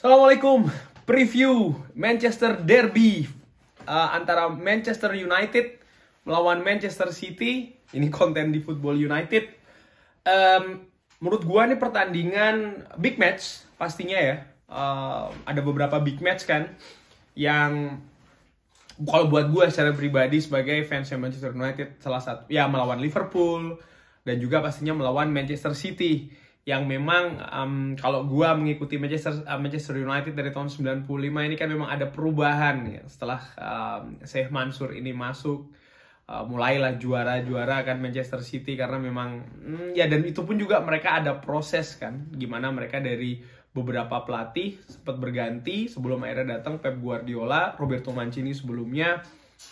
Assalamualaikum. Preview Manchester Derby uh, antara Manchester United melawan Manchester City. Ini konten di Football United. Um, menurut gua ini pertandingan big match pastinya ya. Uh, ada beberapa big match kan yang kalau buat gue secara pribadi sebagai fans Manchester United salah satu ya melawan Liverpool dan juga pastinya melawan Manchester City yang memang um, kalau gua mengikuti Manchester eh, Manchester United dari tahun 95 ini kan memang ada perubahan ya setelah um, Sheikh Mansur ini masuk uh, mulailah juara-juara kan Manchester City karena memang mm, ya dan itu pun juga mereka ada proses kan gimana mereka dari beberapa pelatih sempat berganti sebelum akhirnya datang Pep Guardiola, Roberto Mancini sebelumnya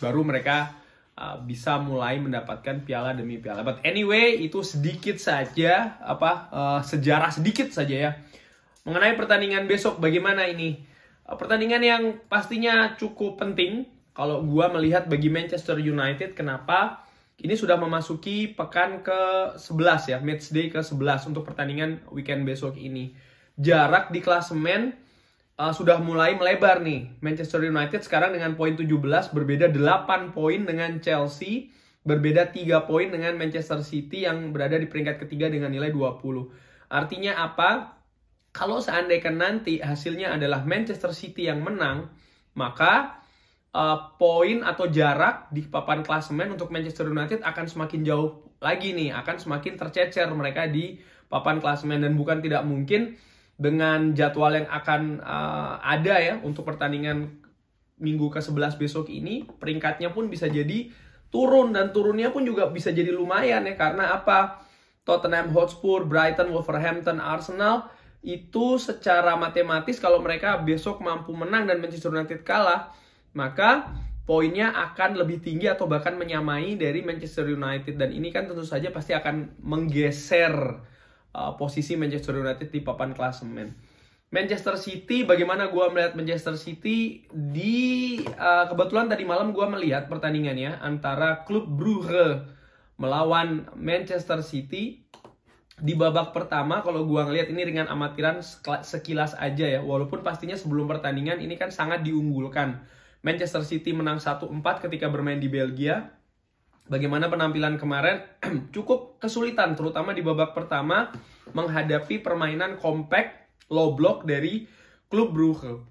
baru mereka Uh, bisa mulai mendapatkan piala demi piala. But anyway, itu sedikit saja apa uh, sejarah sedikit saja ya mengenai pertandingan besok bagaimana ini uh, pertandingan yang pastinya cukup penting kalau gua melihat bagi Manchester United kenapa ini sudah memasuki pekan ke-11 ya, matchday ke-11 untuk pertandingan weekend besok ini. Jarak di klasemen uh, sudah mulai melebar nih. Manchester United sekarang dengan poin 17 berbeda 8 poin dengan Chelsea, berbeda 3 poin dengan Manchester City yang berada di peringkat ketiga dengan nilai 20. Artinya apa? Kalau seandainya nanti hasilnya adalah Manchester City yang menang, maka uh, poin atau jarak di papan klasemen untuk Manchester United akan semakin jauh lagi nih, akan semakin tercecer mereka di papan klasemen dan bukan tidak mungkin dengan jadwal yang akan uh, ada ya untuk pertandingan minggu ke-11 besok ini peringkatnya pun bisa jadi turun dan turunnya pun juga bisa jadi lumayan ya karena apa Tottenham Hotspur, Brighton, Wolverhampton, Arsenal itu secara matematis kalau mereka besok mampu menang dan Manchester United kalah maka poinnya akan lebih tinggi atau bahkan menyamai dari Manchester United dan ini kan tentu saja pasti akan menggeser Uh, posisi Manchester United di papan klasemen. Manchester City, bagaimana gue melihat Manchester City di uh, kebetulan tadi malam gue melihat pertandingannya antara klub Brugge melawan Manchester City di babak pertama kalau gue ngelihat ini ringan amatiran sekilas aja ya walaupun pastinya sebelum pertandingan ini kan sangat diunggulkan Manchester City menang 1-4 ketika bermain di Belgia bagaimana penampilan kemarin cukup kesulitan terutama di babak pertama menghadapi permainan compact low block dari klub Brugge.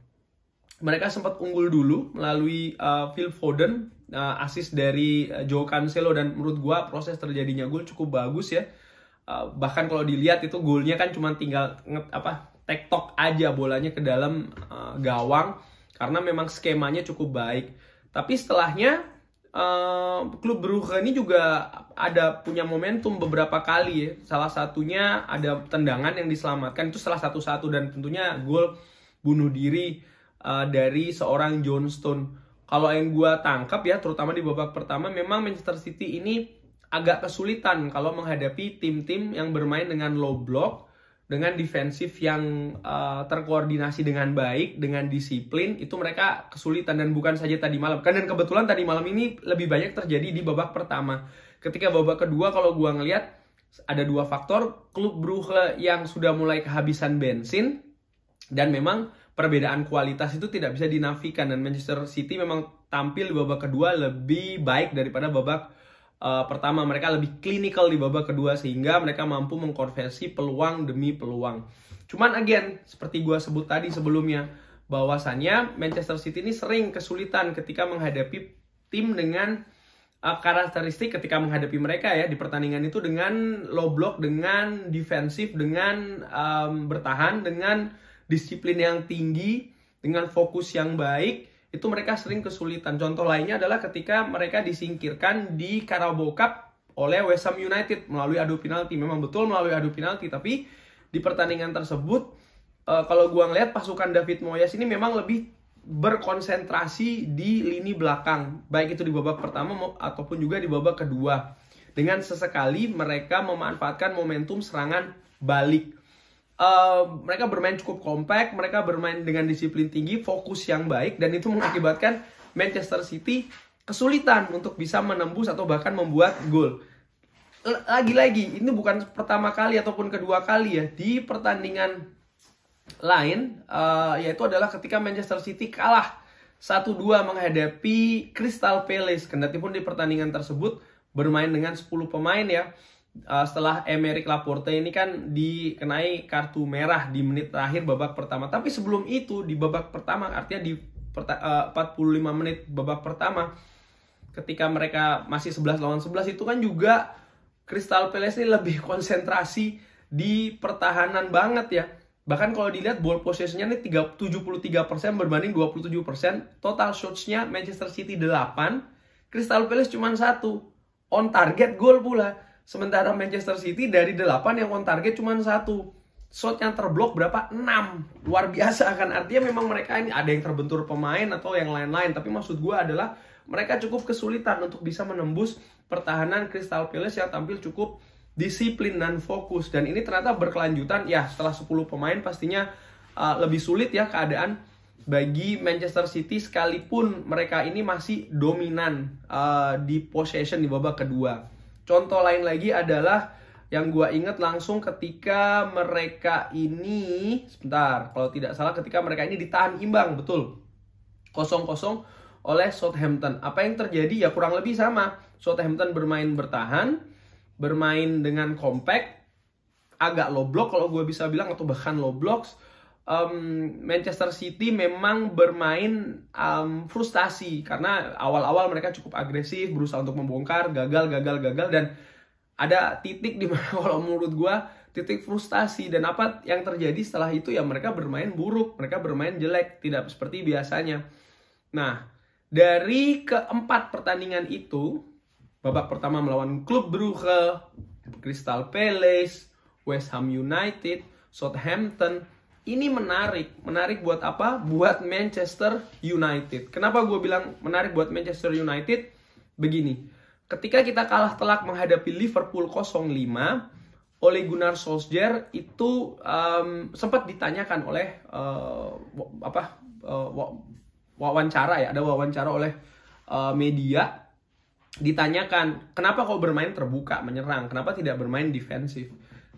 Mereka sempat unggul dulu melalui uh, Phil Foden, uh, assist dari uh, eh, Joe Cancelo dan menurut gua proses terjadinya gol cukup bagus ya. Uh, bahkan kalau dilihat itu golnya kan cuma tinggal nget, apa tektok aja bolanya ke dalam uh, gawang karena memang skemanya cukup baik. Tapi setelahnya Eh, klub Brugge ini juga ada punya momentum beberapa kali ya. Salah satunya ada tendangan yang diselamatkan itu salah satu-satu dan tentunya gol bunuh diri uh, dari seorang Johnstone. Kalau yang gue tangkap ya, terutama di babak pertama, memang Manchester City ini agak kesulitan kalau menghadapi tim-tim yang bermain dengan low block dengan defensif yang uh, terkoordinasi dengan baik, dengan disiplin, itu mereka kesulitan dan bukan saja tadi malam. Kan dan kebetulan tadi malam ini lebih banyak terjadi di babak pertama. Ketika babak kedua kalau gua ngelihat ada dua faktor, klub Brugge yang sudah mulai kehabisan bensin dan memang perbedaan kualitas itu tidak bisa dinafikan dan Manchester City memang tampil di babak kedua lebih baik daripada babak uh, pertama mereka lebih klinikal di babak kedua sehingga mereka mampu mengkonversi peluang demi peluang. Cuman again seperti gue sebut tadi sebelumnya bahwasannya Manchester City ini sering kesulitan ketika menghadapi tim dengan uh, karakteristik ketika menghadapi mereka ya di pertandingan itu dengan low block, dengan defensif, dengan um, bertahan, dengan disiplin yang tinggi, dengan fokus yang baik itu mereka sering kesulitan. Contoh lainnya adalah ketika mereka disingkirkan di Carabao Cup oleh West Ham United melalui adu penalti. Memang betul melalui adu penalti, tapi di pertandingan tersebut eh, kalau gua ngeliat pasukan David Moyes ini memang lebih berkonsentrasi di lini belakang, baik itu di babak pertama ataupun juga di babak kedua. Dengan sesekali mereka memanfaatkan momentum serangan balik Uh, mereka bermain cukup kompak, mereka bermain dengan disiplin tinggi, fokus yang baik, dan itu mengakibatkan Manchester City kesulitan untuk bisa menembus atau bahkan membuat gol. Lagi-lagi, ini bukan pertama kali ataupun kedua kali ya di pertandingan lain, uh, yaitu adalah ketika Manchester City kalah 1-2 menghadapi Crystal Palace. Kendati pun di pertandingan tersebut bermain dengan 10 pemain ya uh, setelah Emerick Laporte ini kan dikenai kartu merah di menit terakhir babak pertama. Tapi sebelum itu di babak pertama artinya di perta eh, uh, 45 menit babak pertama ketika mereka masih 11 lawan 11 itu kan juga Crystal Palace ini lebih konsentrasi di pertahanan banget ya. Bahkan kalau dilihat ball possession-nya ini 73% berbanding 27%. Total shots-nya Manchester City 8, Crystal Palace cuma 1. On target goal pula Sementara Manchester City dari 8 yang on target cuma satu. Shot yang terblok berapa? 6. Luar biasa akan Artinya memang mereka ini ada yang terbentur pemain atau yang lain-lain. Tapi maksud gue adalah mereka cukup kesulitan untuk bisa menembus pertahanan Crystal Palace yang tampil cukup disiplin dan fokus. Dan ini ternyata berkelanjutan. Ya setelah 10 pemain pastinya uh, lebih sulit ya keadaan bagi Manchester City sekalipun mereka ini masih dominan uh, di possession di babak kedua. Contoh lain lagi adalah yang gue inget langsung ketika mereka ini sebentar kalau tidak salah ketika mereka ini ditahan imbang betul kosong-kosong oleh Southampton apa yang terjadi ya kurang lebih sama Southampton bermain bertahan bermain dengan compact agak low block kalau gue bisa bilang atau bahkan low blocks um, Manchester City memang bermain um, frustasi karena awal-awal mereka cukup agresif, berusaha untuk membongkar, gagal, gagal, gagal dan ada titik di mana kalau menurut gue titik frustasi dan apa yang terjadi setelah itu ya mereka bermain buruk, mereka bermain jelek, tidak seperti biasanya. Nah, dari keempat pertandingan itu, babak pertama melawan klub Brugge, Crystal Palace, West Ham United, Southampton, ini menarik. Menarik buat apa? Buat Manchester United. Kenapa gue bilang menarik buat Manchester United? Begini, ketika kita kalah telak menghadapi Liverpool 05, oleh Gunnar Solskjaer itu um, sempat ditanyakan oleh uh, apa uh, wawancara ya, ada wawancara oleh uh, media ditanyakan kenapa kau bermain terbuka menyerang, kenapa tidak bermain defensif.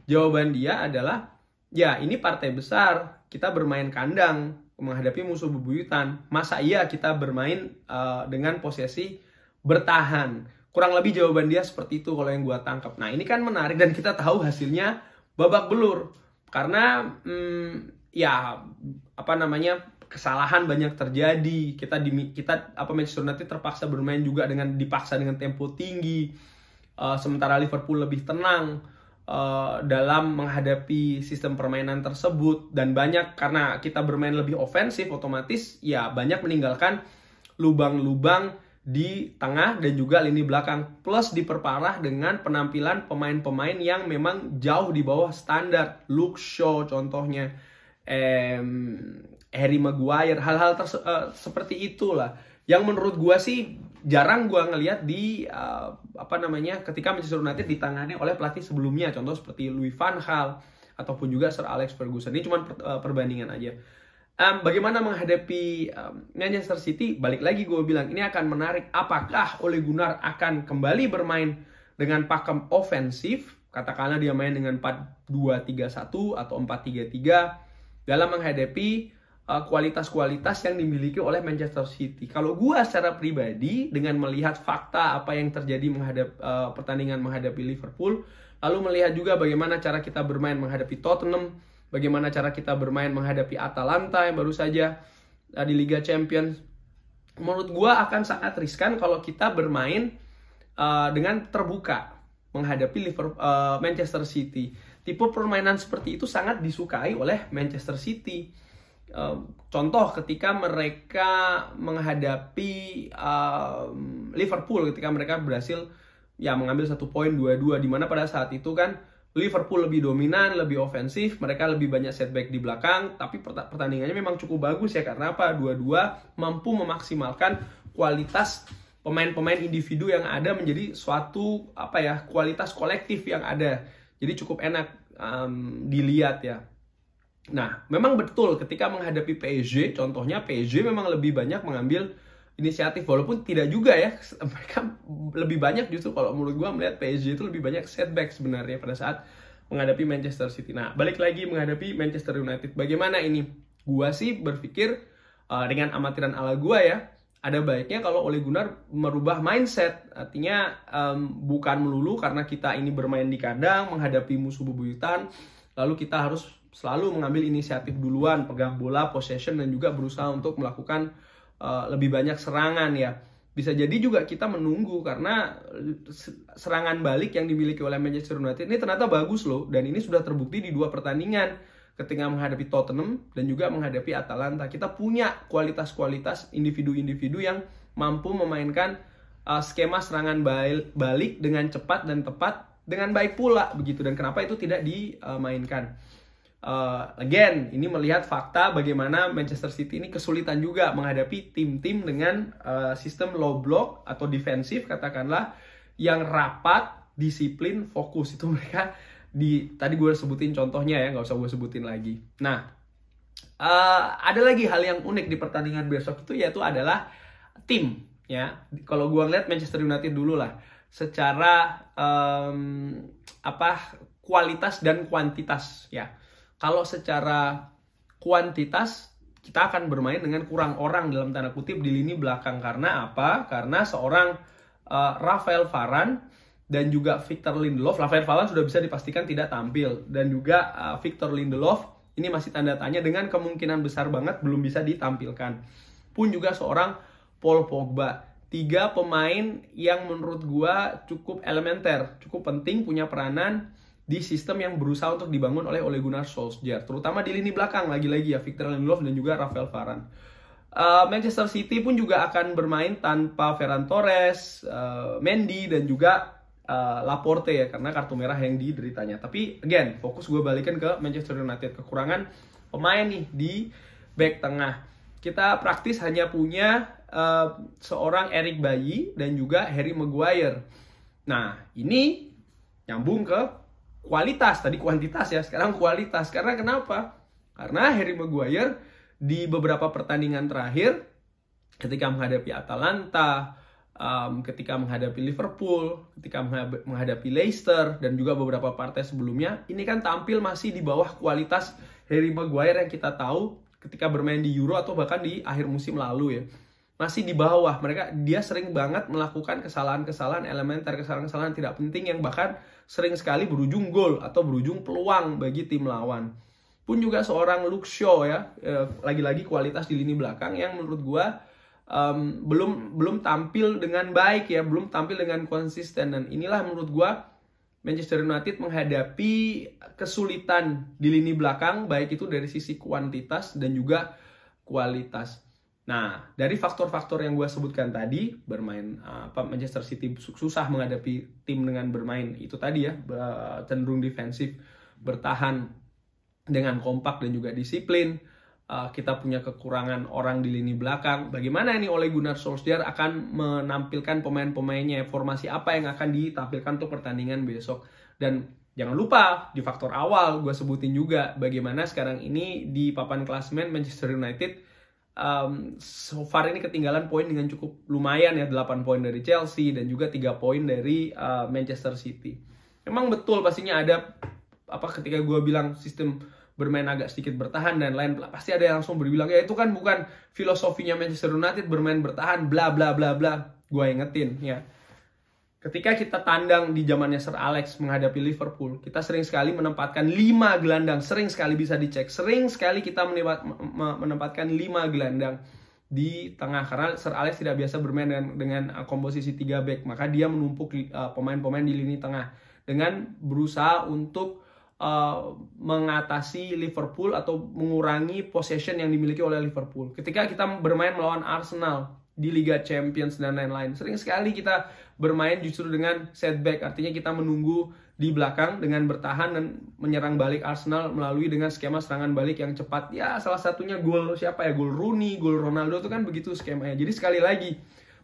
Jawaban dia adalah Ya, ini partai besar. Kita bermain kandang menghadapi musuh bebuyutan. Masa iya kita bermain uh, dengan posisi bertahan? Kurang lebih jawaban dia seperti itu kalau yang gue tangkap. Nah, ini kan menarik dan kita tahu hasilnya babak belur. Karena hmm, ya apa namanya kesalahan banyak terjadi kita di kita apa Manchester United terpaksa bermain juga dengan dipaksa dengan tempo tinggi uh, sementara Liverpool lebih tenang Eh, dalam menghadapi sistem permainan tersebut dan banyak karena kita bermain lebih ofensif otomatis ya banyak meninggalkan lubang-lubang di tengah dan juga lini belakang plus diperparah dengan penampilan pemain-pemain yang memang jauh di bawah standar Luke Shaw contohnya em, Harry Maguire hal-hal uh, seperti itulah yang menurut gua sih jarang gue ngelihat di uh, apa namanya ketika Manchester United ditangani oleh pelatih sebelumnya contoh seperti Louis van Gaal ataupun juga Sir Alex Ferguson ini cuma per, uh, perbandingan aja um, bagaimana menghadapi um, Manchester City balik lagi gue bilang ini akan menarik apakah Ole Gunnar akan kembali bermain dengan pakem ofensif katakanlah dia main dengan 4-2-3-1 atau 4-3-3 dalam menghadapi Eh, kualitas-kualitas yang dimiliki oleh Manchester City. Kalau gue secara pribadi dengan melihat fakta apa yang terjadi menghadap eh, pertandingan menghadapi Liverpool, lalu melihat juga bagaimana cara kita bermain menghadapi Tottenham, bagaimana cara kita bermain menghadapi Atalanta yang baru saja eh, di Liga Champions, menurut gue akan sangat riskan kalau kita bermain dengan terbuka menghadapi Liverpool, Manchester City. Tipe permainan seperti itu sangat disukai oleh Manchester City contoh ketika mereka menghadapi um, Liverpool ketika mereka berhasil ya mengambil satu poin dua-dua di mana pada saat itu kan Liverpool lebih dominan, lebih ofensif, mereka lebih banyak setback di belakang, tapi pertandingannya memang cukup bagus ya karena apa? Dua-dua mampu memaksimalkan kualitas pemain-pemain individu yang ada menjadi suatu apa ya kualitas kolektif yang ada. Jadi cukup enak um, dilihat ya. Nah, memang betul ketika menghadapi PSG, contohnya PSG memang lebih banyak mengambil inisiatif walaupun tidak juga ya mereka lebih banyak justru kalau menurut gue melihat PSG itu lebih banyak setback sebenarnya pada saat menghadapi Manchester City. Nah balik lagi menghadapi Manchester United bagaimana ini? gue sih berpikir uh, dengan amatiran ala gue ya ada baiknya kalau Ole Gunnar merubah mindset artinya um, bukan melulu karena kita ini bermain di kandang menghadapi musuh bebuyutan lalu kita harus selalu mengambil inisiatif duluan, pegang bola, possession dan juga berusaha untuk melakukan uh, lebih banyak serangan ya. Bisa jadi juga kita menunggu karena eh, serangan balik yang dimiliki oleh Manchester United ini ternyata bagus loh dan ini sudah terbukti di dua pertandingan ketika menghadapi Tottenham dan juga menghadapi Atalanta. Kita punya kualitas-kualitas individu-individu yang mampu memainkan uh, skema serangan balik dengan cepat dan tepat dengan baik pula begitu dan kenapa itu tidak dimainkan uh, again ini melihat fakta bagaimana Manchester City ini kesulitan juga menghadapi tim-tim dengan uh, sistem low block atau defensif katakanlah yang rapat, disiplin, fokus itu mereka di tadi gue sebutin contohnya ya nggak usah gue sebutin lagi. Nah uh, ada lagi hal yang unik di pertandingan besok itu yaitu adalah tim ya kalau gue lihat Manchester United dulu lah secara um, apa kualitas dan kuantitas ya kalau secara kuantitas kita akan bermain dengan kurang orang dalam tanda kutip di lini belakang karena apa? Karena seorang uh, Rafael Varane dan juga Victor Lindelof, Rafael Varane sudah bisa dipastikan tidak tampil dan juga uh, Victor Lindelof ini masih tanda tanya dengan kemungkinan besar banget belum bisa ditampilkan. Pun juga seorang Paul Pogba, tiga pemain yang menurut gua cukup elementer, cukup penting punya peranan di sistem yang berusaha untuk dibangun oleh Ole Gunnar Solskjaer, terutama di lini belakang lagi-lagi ya Victor Lindelof dan juga Rafael Varane. Uh, Manchester City pun juga akan bermain tanpa Ferran Torres, uh, Mendy dan juga uh, Laporte ya karena kartu merah yang dideritanya. Tapi again, fokus gue balikin ke Manchester United kekurangan pemain nih di back tengah. Kita praktis hanya punya uh, seorang Eric Bayi dan juga Harry Maguire. Nah, ini nyambung ke kualitas tadi kuantitas ya sekarang kualitas karena kenapa karena Harry Maguire di beberapa pertandingan terakhir ketika menghadapi Atalanta um, ketika menghadapi Liverpool ketika menghadapi Leicester dan juga beberapa partai sebelumnya ini kan tampil masih di bawah kualitas Harry Maguire yang kita tahu ketika bermain di Euro atau bahkan di akhir musim lalu ya masih di bawah mereka dia sering banget melakukan kesalahan-kesalahan elementer kesalahan-kesalahan tidak penting yang bahkan sering sekali berujung gol atau berujung peluang bagi tim lawan pun juga seorang Luke Shaw ya eh, lagi-lagi kualitas di lini belakang yang menurut gue um, belum belum tampil dengan baik ya belum tampil dengan konsisten dan inilah menurut gue Manchester United menghadapi kesulitan di lini belakang baik itu dari sisi kuantitas dan juga kualitas Nah, dari faktor-faktor yang gue sebutkan tadi, bermain eh, apa Manchester City susah menghadapi tim dengan bermain itu tadi ya, cenderung defensif, bertahan dengan kompak dan juga disiplin. Eh, kita punya kekurangan orang di lini belakang. Bagaimana ini oleh Gunnar Solskjaer akan menampilkan pemain-pemainnya, formasi apa yang akan ditampilkan untuk pertandingan besok. Dan jangan lupa di faktor awal gue sebutin juga bagaimana sekarang ini di papan klasmen Manchester United um, so far ini ketinggalan poin dengan cukup lumayan ya 8 poin dari Chelsea dan juga 3 poin dari uh, Manchester City. Memang betul pastinya ada apa ketika gue bilang sistem bermain agak sedikit bertahan dan lain pasti ada yang langsung berbilang ya itu kan bukan filosofinya Manchester United bermain bertahan bla bla bla bla gue ingetin ya Ketika kita tandang di zamannya Sir Alex menghadapi Liverpool, kita sering sekali menempatkan lima gelandang, sering sekali bisa dicek, sering sekali kita menempatkan lima gelandang di tengah karena Sir Alex tidak biasa bermain dengan, dengan uh, komposisi 3 back, maka dia menumpuk uh, pemain-pemain uh, di lini tengah dengan berusaha untuk uh, mengatasi Liverpool atau mengurangi possession yang dimiliki oleh Liverpool. Ketika kita bermain melawan Arsenal, di Liga Champions dan lain-lain. Sering sekali kita bermain justru dengan setback, artinya kita menunggu di belakang dengan bertahan dan menyerang balik Arsenal melalui dengan skema serangan balik yang cepat. Ya, salah satunya gol siapa ya? Gol Rooney, gol Ronaldo itu kan begitu skemanya. Jadi sekali lagi,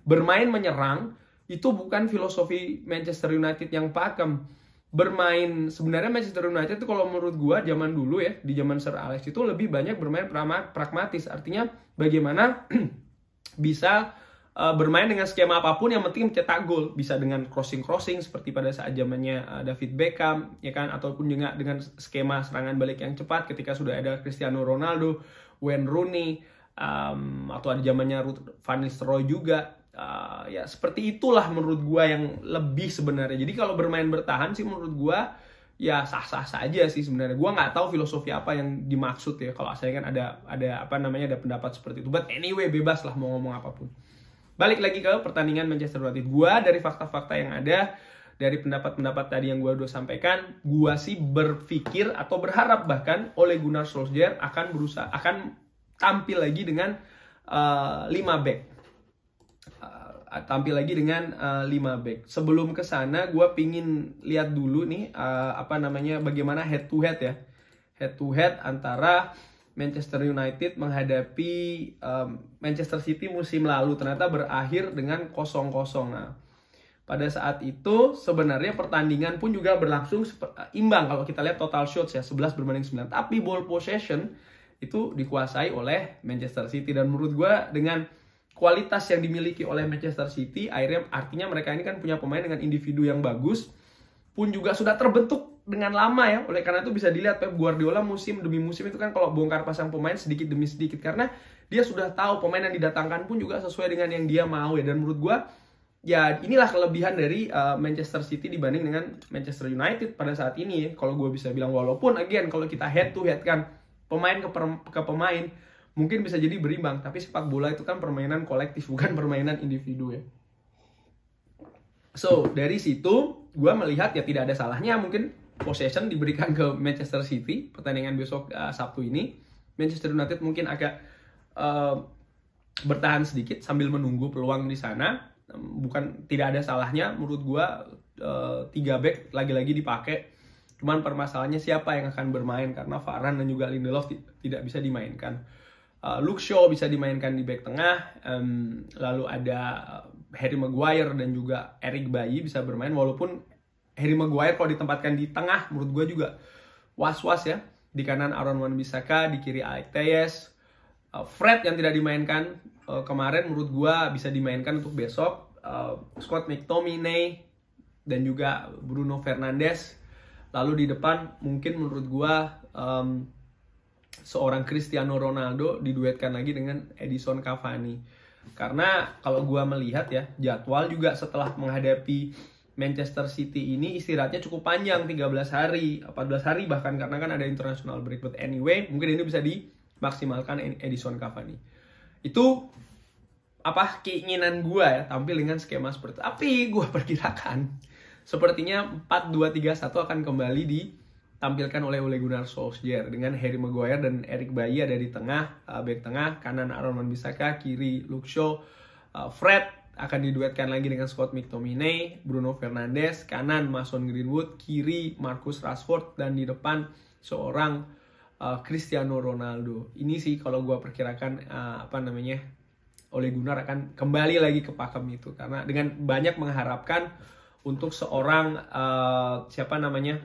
bermain menyerang itu bukan filosofi Manchester United yang pakem. Bermain sebenarnya Manchester United itu kalau menurut gua zaman dulu ya, di zaman Sir Alex itu lebih banyak bermain pragmatis. Artinya bagaimana bisa uh, bermain dengan skema apapun yang penting mencetak gol bisa dengan crossing crossing seperti pada saat zamannya uh, David Beckham ya kan ataupun juga dengan skema serangan balik yang cepat ketika sudah ada Cristiano Ronaldo, Wayne Rooney um, atau ada zamannya Van Nistelrooy juga uh, ya seperti itulah menurut gua yang lebih sebenarnya jadi kalau bermain bertahan sih menurut gua ya sah-sah saja sih sebenarnya. gue nggak tahu filosofi apa yang dimaksud ya kalau saya kan ada ada apa namanya ada pendapat seperti itu. But anyway bebas lah mau ngomong apapun. Balik lagi ke pertandingan Manchester United. gue dari fakta-fakta yang ada dari pendapat-pendapat tadi yang gue udah sampaikan, gue sih berpikir atau berharap bahkan oleh Gunnar Solskjaer akan berusaha akan tampil lagi dengan uh, eh, 5 back. Eh, tampil lagi dengan uh, 5 back. Sebelum ke sana gue pingin lihat dulu nih uh, apa namanya bagaimana head to head ya. Head to head antara Manchester United menghadapi um, Manchester City musim lalu ternyata berakhir dengan kosong-kosong. Nah, pada saat itu sebenarnya pertandingan pun juga berlangsung imbang kalau kita lihat total shots ya 11 berbanding 9 tapi ball possession itu dikuasai oleh Manchester City dan menurut gue dengan kualitas yang dimiliki oleh Manchester City akhirnya artinya mereka ini kan punya pemain dengan individu yang bagus pun juga sudah terbentuk dengan lama ya oleh karena itu bisa dilihat Pep Guardiola musim demi musim itu kan kalau bongkar pasang pemain sedikit demi sedikit karena dia sudah tahu pemain yang didatangkan pun juga sesuai dengan yang dia mau ya dan menurut gua, ya inilah kelebihan dari uh, Manchester City dibanding dengan Manchester United pada saat ini ya. kalau gua bisa bilang walaupun again kalau kita head to head kan pemain ke, ke pemain mungkin bisa jadi berimbang tapi sepak bola itu kan permainan kolektif bukan permainan individu ya so dari situ gue melihat ya tidak ada salahnya mungkin possession diberikan ke Manchester City pertandingan besok uh, Sabtu ini Manchester United mungkin agak uh, bertahan sedikit sambil menunggu peluang di sana bukan tidak ada salahnya menurut gue uh, tiga back lagi-lagi dipakai Cuman permasalahannya siapa yang akan bermain karena Varane dan juga Lindelof tidak bisa dimainkan uh, Luke Shaw bisa dimainkan di back tengah, um, lalu ada eh, Harry Maguire dan juga Eric Bayi bisa bermain walaupun Harry Maguire kalau ditempatkan di tengah menurut gue juga was-was ya di kanan Aaron Wan-Bissaka, di kiri Alex Tejas, eh, Fred yang tidak dimainkan kemarin menurut gue bisa dimainkan untuk besok, uh, Scott McTominay dan juga Bruno Fernandes. Lalu di depan mungkin menurut gue um, seorang Cristiano Ronaldo diduetkan lagi dengan Edison Cavani. Karena kalau gue melihat ya, jadwal juga setelah menghadapi Manchester City ini istirahatnya cukup panjang, 13 hari, 14 hari bahkan karena kan ada international break. But anyway, mungkin ini bisa dimaksimalkan Edison Cavani. Itu apa keinginan gue ya tampil dengan skema seperti itu. Tapi gue perkirakan sepertinya 4-2-3-1 akan kembali di ditampilkan oleh Ole Gunnar Solskjaer dengan Harry Maguire dan Eric Bailly ada di tengah, uh, back tengah, kanan Aaron Wan Bissaka, kiri Luke Shaw, uh, Fred akan diduetkan lagi dengan Scott McTominay, Bruno Fernandes, kanan Mason Greenwood, kiri Marcus Rashford dan di depan seorang uh, Cristiano Ronaldo. Ini sih kalau gue perkirakan uh, apa namanya oleh Gunnar akan kembali lagi ke pakem itu karena dengan banyak mengharapkan untuk seorang uh, siapa namanya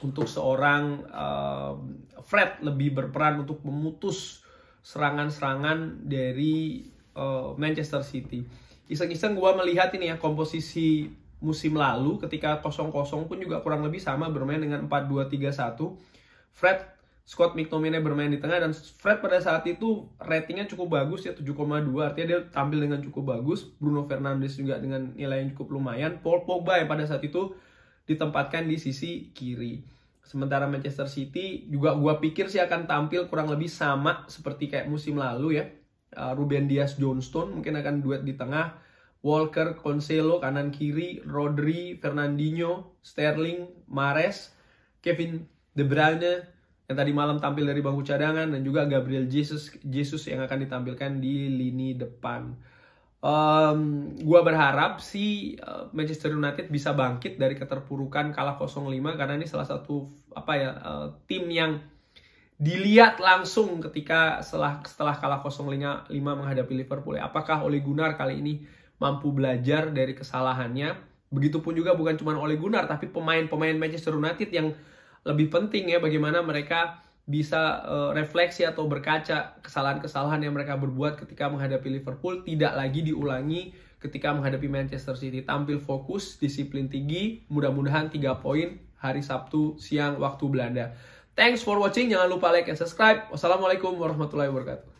untuk seorang uh, Fred lebih berperan untuk memutus serangan-serangan dari uh, Manchester City. Iseng-iseng gue melihat ini ya komposisi musim lalu ketika 0-0 pun juga kurang lebih sama bermain dengan 4-2-3-1. Fred Scott McTominay bermain di tengah dan Fred pada saat itu ratingnya cukup bagus ya 7,2 artinya dia tampil dengan cukup bagus Bruno Fernandes juga dengan nilai yang cukup lumayan Paul Pogba yang pada saat itu ditempatkan di sisi kiri. Sementara Manchester City juga gue pikir sih akan tampil kurang lebih sama seperti kayak musim lalu ya. Uh, Ruben Dias Johnstone mungkin akan duet di tengah. Walker, Concello kanan kiri, Rodri, Fernandinho, Sterling, Mares, Kevin De Bruyne yang tadi malam tampil dari bangku cadangan dan juga Gabriel Jesus Jesus yang akan ditampilkan di lini depan um, gue berharap si eh, Manchester United bisa bangkit dari keterpurukan kalah 0-5 karena ini salah satu apa ya uh, tim yang dilihat langsung ketika setelah setelah kalah 0-5 menghadapi Liverpool. Ya. Apakah Ole Gunnar kali ini mampu belajar dari kesalahannya? Begitupun juga bukan cuma Ole Gunnar tapi pemain-pemain Manchester United yang lebih penting ya bagaimana mereka bisa uh, refleksi atau berkaca kesalahan-kesalahan yang mereka berbuat ketika menghadapi Liverpool tidak lagi diulangi ketika menghadapi Manchester City. Tampil fokus, disiplin tinggi, mudah-mudahan 3 poin hari Sabtu siang waktu Belanda. Thanks for watching, jangan lupa like and subscribe. Wassalamualaikum warahmatullahi wabarakatuh.